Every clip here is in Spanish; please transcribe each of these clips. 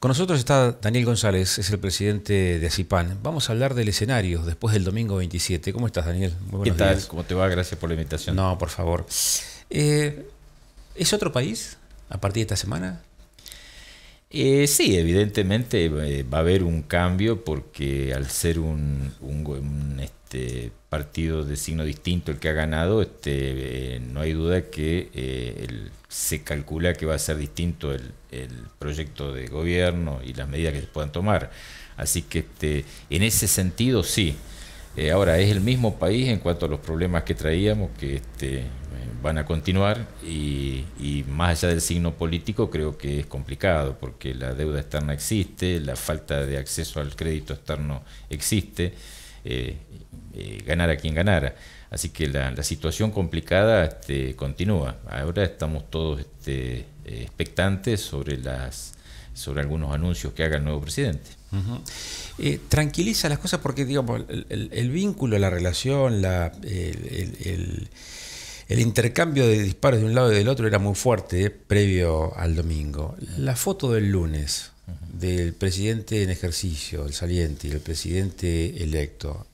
Con nosotros está Daniel González, es el presidente de ACIPAN. Vamos a hablar del escenario después del domingo 27. ¿Cómo estás, Daniel? Muy ¿Qué tal? ¿Cómo te va? Gracias por la invitación. No, por favor. Eh, ¿Es otro país a partir de esta semana? Eh, sí, evidentemente eh, va a haber un cambio porque al ser un, estado. un este partido de signo distinto el que ha ganado, este, eh, no hay duda que eh, se calcula que va a ser distinto el, proyecto de gobierno y las medidas que se puedan tomar. Así que este, en ese sentido sí. Eh, ahora es el mismo país en cuanto a los problemas que traíamos que este, van a continuar y, más allá del signo político creo que es complicado porque la deuda externa existe, la falta de acceso al crédito externo existe eh, eh ganara quien ganara. Así que la, situación complicada este, continúa. Ahora estamos todos este, eh, expectantes sobre, las, sobre algunos anuncios que haga el nuevo presidente. Eh, tranquiliza las cosas porque, digamos, el, vínculo, la relación, el, intercambio de disparos de un lado y del otro era muy fuerte previo al domingo. La foto del lunes, del presidente en ejercicio, el saliente, y el presidente electo,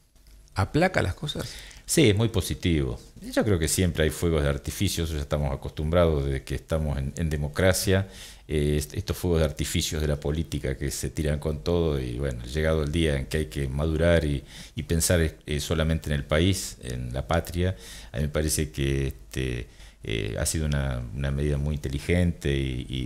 ¿aplaca las cosas? Sí, es muy positivo. Yo creo que siempre hay fuegos de artificios, ya estamos acostumbrados de que estamos en, democracia. Eh, estos fuegos de artificios de la política que se tiran con todo y bueno, llegado el día en que hay que madurar y, pensar eh, solamente en el país, en la patria, a mí me parece que este, eh, ha sido una, medida muy inteligente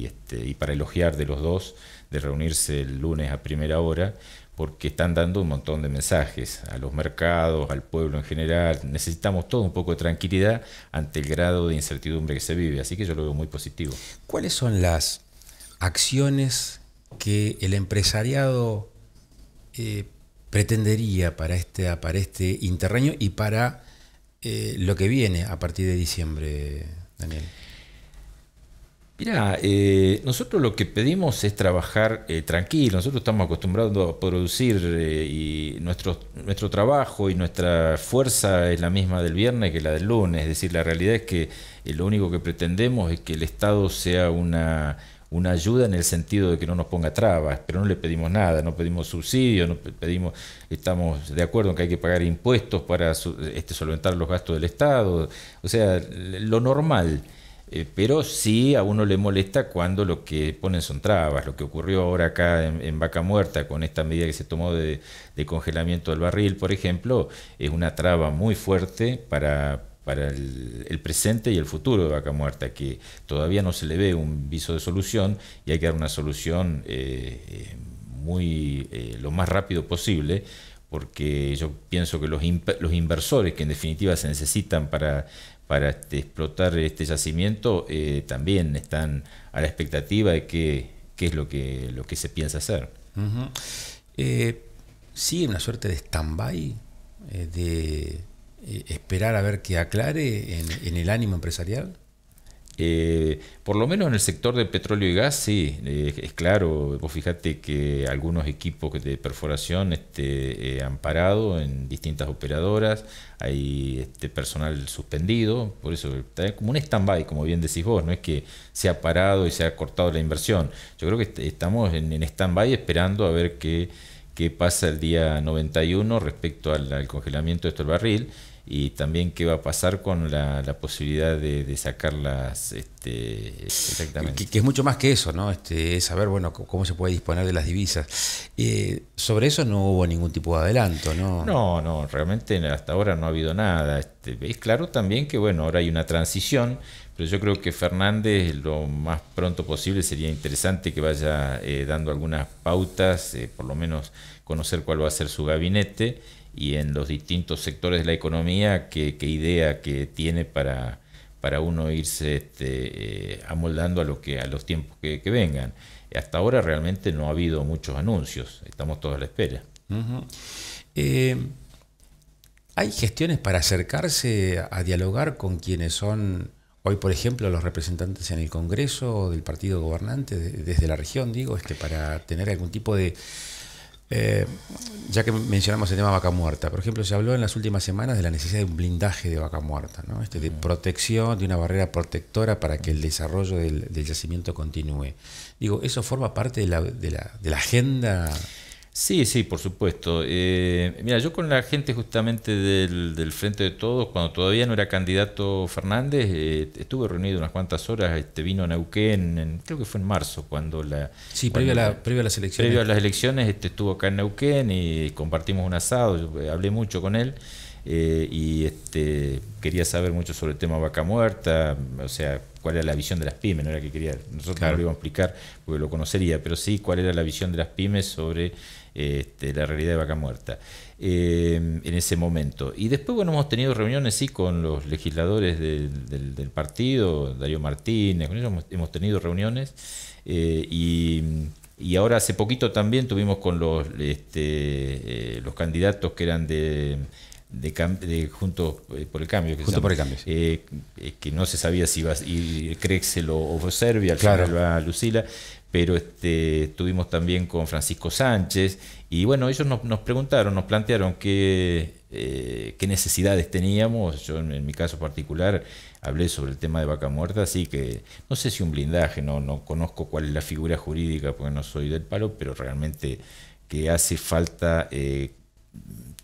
este, y, para elogiar de los dos de reunirse el lunes a primera hora porque están dando un montón de mensajes a los mercados, al pueblo en general. Necesitamos todo un poco de tranquilidad ante el grado de incertidumbre que se vive, así que yo lo veo muy positivo. ¿Cuáles son las acciones que el empresariado eh, pretendería para este, para este interreño y para eh, lo que viene a partir de diciembre, Daniel? Mira, eh, nosotros lo que pedimos es trabajar eh, tranquilo. Nosotros estamos acostumbrados a producir y nuestro, nuestro trabajo y nuestra fuerza es la misma del viernes que la del lunes. Es decir, la realidad es que lo único que pretendemos es que el Estado sea una, una ayuda en el sentido de que no nos ponga trabas, pero no le pedimos nada, no pedimos subsidio, no pedimos, estamos de acuerdo en que hay que pagar impuestos para este, solventar los gastos del Estado, o sea, lo normal. Eh, pero sí a uno le molesta cuando lo que ponen son trabas, lo que ocurrió ahora acá en, Vaca Muerta con esta medida que se tomó de, congelamiento del barril, por ejemplo, es una traba muy fuerte para, para el, presente y el futuro de Vaca Muerta, que todavía no se le ve un viso de solución y hay que dar una solución eh, eh, muy eh, lo más rápido posible, porque yo pienso que los, inversores que en definitiva se necesitan para, para este, explotar este yacimiento también están a la expectativa de qué es lo que, lo que se piensa hacer. sí una suerte de stand-by? de eh, esperar a ver que aclare en, el ánimo empresarial? Eh, por lo menos en el sector de petróleo y gas, sí, eh, es claro. Vos fijate que algunos equipos de perforación este, han parado en distintas operadoras, hay este, personal suspendido, por eso está como un stand-by, como bien decís vos, no es que se ha parado y se ha cortado la inversión. Yo creo que estamos en, en stand-by esperando a ver qué que pasa el día 91 respecto al, congelamiento de esto el barril y también qué va a pasar con la, posibilidad de, sacarlas este, exactamente. Que, es mucho más que eso, ¿no? Este, es saber, bueno, cómo se puede disponer de las divisas. Eh, sobre eso no hubo ningún tipo de adelanto, ¿no? No, no, realmente hasta ahora no ha habido nada. Este, es claro también que, bueno, ahora hay una transición, pero yo creo que Fernández lo más pronto posible sería interesante que vaya eh, dando algunas pautas, eh, por lo menos conocer cuál va a ser su gabinete y en los distintos sectores de la economía, qué, idea que tiene para, para uno irse este, eh, amoldando a, que, a los tiempos que, vengan. Hasta ahora realmente no ha habido muchos anuncios, estamos todos a la espera. Eh, ¿Hay gestiones para acercarse a dialogar con quienes son hoy, por ejemplo, los representantes en el Congreso del partido gobernante, desde la región, digo, este, para tener algún tipo de eh, ya que mencionamos el tema vaca muerta, por ejemplo, se habló en las últimas semanas de la necesidad de un blindaje de vaca muerta, ¿no? este, de mm. protección, de una barrera protectora para que el desarrollo del, yacimiento continúe. Digo, ¿eso forma parte de la, de la, de la agenda Sí, sí, por supuesto. Eh, mira, yo con la gente justamente del, Frente de Todos, cuando todavía no era candidato Fernández, eh, estuve reunido unas cuantas horas, este, vino a Neuquén, creo que fue en marzo, cuando la... Sí, previo, a, la, las elecciones. Previo a las elecciones este, estuvo acá en Neuquén y compartimos un asado, eh, hablé mucho con él. Eh, y este, quería saber mucho sobre el tema vaca muerta, o sea, cuál era la visión de las pymes, no era que quería, nosotros no lo íbamos a explicar porque lo conocería, pero sí cuál era la visión de las pymes sobre este, la realidad de Vaca Muerta eh, en ese momento. Y después, bueno, hemos tenido reuniones, sí, con los legisladores del, partido, Darío Martínez, con ellos hemos, tenido reuniones eh, y, ahora hace poquito también tuvimos con los, este, eh, los candidatos que eran de de, Juntos por el Cambio, que, por el cambio que no se sabía si iba a ir Crexel o, Serbia, al claro. final Lucila, pero este, estuvimos también con Francisco Sánchez y bueno, ellos nos, preguntaron, nos plantearon qué, eh, necesidades teníamos, yo en, mi caso particular hablé sobre el tema de vaca muerta, así que no sé si un blindaje, no, no conozco cuál es la figura jurídica porque no soy del palo, pero realmente que hace falta... Eh,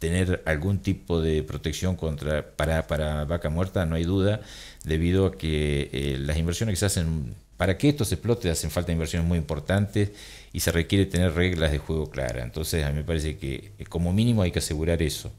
tener algún tipo de protección contra para, para vaca muerta, no hay duda, debido a que eh, las inversiones que se hacen para que esto se explote hacen falta inversiones muy importantes y se requiere tener reglas de juego claras. Entonces a mí me parece que eh, como mínimo hay que asegurar eso.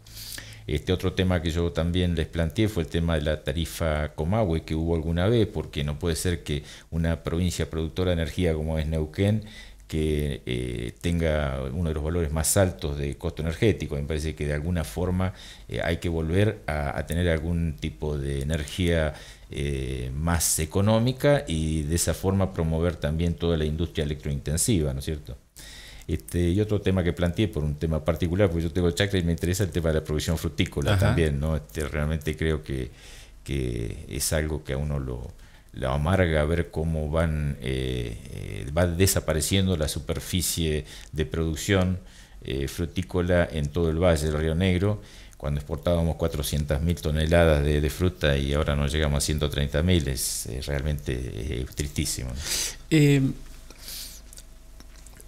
Este otro tema que yo también les planteé fue el tema de la tarifa Comahue que hubo alguna vez, porque no puede ser que una provincia productora de energía como es Neuquén que eh, tenga uno de los valores más altos de costo energético. Me parece que de alguna forma eh, hay que volver a, tener algún tipo de energía eh, más económica y de esa forma promover también toda la industria electrointensiva, ¿no es cierto? Este, y otro tema que planteé por un tema particular, porque yo tengo el chakra y me interesa el tema de la provisión frutícola también, ¿no? Este, realmente creo que, que es algo que a uno lo, la amarga ver cómo van, eh, eh, va desapareciendo la superficie de producción eh, frutícola en todo el valle del Río Negro. Cuando exportábamos 400.000 toneladas de, fruta y ahora no llegamos a 130.000, es, es, realmente tristísimo. Em,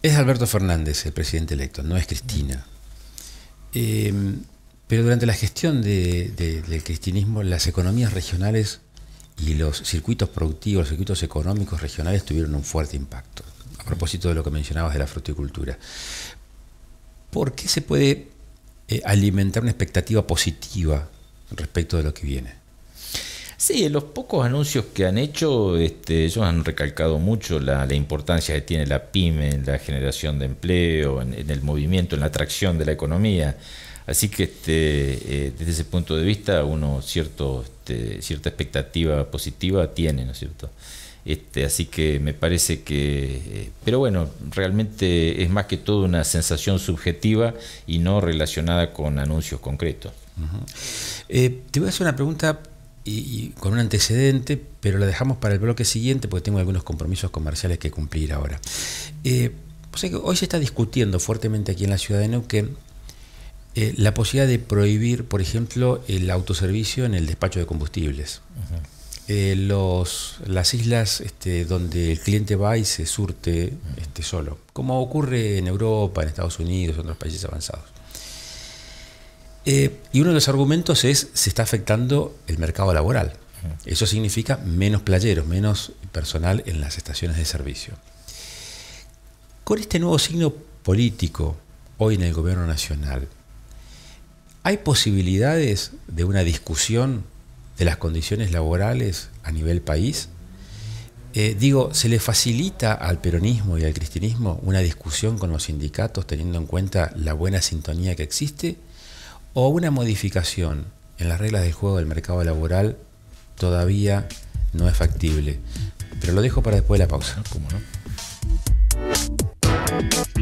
es Alberto Fernández el presidente electo, no es Cristina. Em, pero durante la gestión del cristinismo, las economías regionales y los circuitos productivos, los circuitos económicos regionales tuvieron un fuerte impacto. A propósito de lo que mencionabas de la fruticultura, ¿por qué se puede eh, alimentar una expectativa positiva respecto de lo que viene? Sí, en los pocos anuncios que han hecho, este, ellos han recalcado mucho la, importancia que tiene la pyme en la generación de empleo, en, el movimiento, en la atracción de la economía. Así que este, eh, desde ese punto de vista, uno cierto este, cierta expectativa positiva tiene, ¿no es cierto? Este, así que me parece que, eh, pero bueno, realmente es más que todo una sensación subjetiva y no relacionada con anuncios concretos. Eh, te voy a hacer una pregunta y, con un antecedente, pero la dejamos para el bloque siguiente porque tengo algunos compromisos comerciales que cumplir ahora. Eh, hoy se está discutiendo fuertemente aquí en la ciudad de Neuquén eh, la posibilidad de prohibir, por ejemplo, el autoservicio en el despacho de combustibles. Eh, los, las islas este, donde el cliente va y se surte este, solo, como ocurre en Europa, en Estados Unidos, en otros países avanzados. Eh, y uno de los argumentos es se está afectando el mercado laboral. Eso significa menos playeros, menos personal en las estaciones de servicio. Con este nuevo signo político hoy en el gobierno nacional, ¿Hay posibilidades de una discusión de las condiciones laborales a nivel país? Eh, digo, ¿se le facilita al peronismo y al cristianismo una discusión con los sindicatos teniendo en cuenta la buena sintonía que existe? ¿O una modificación en las reglas del juego del mercado laboral todavía no es factible? Pero lo dejo para después de la pausa. no?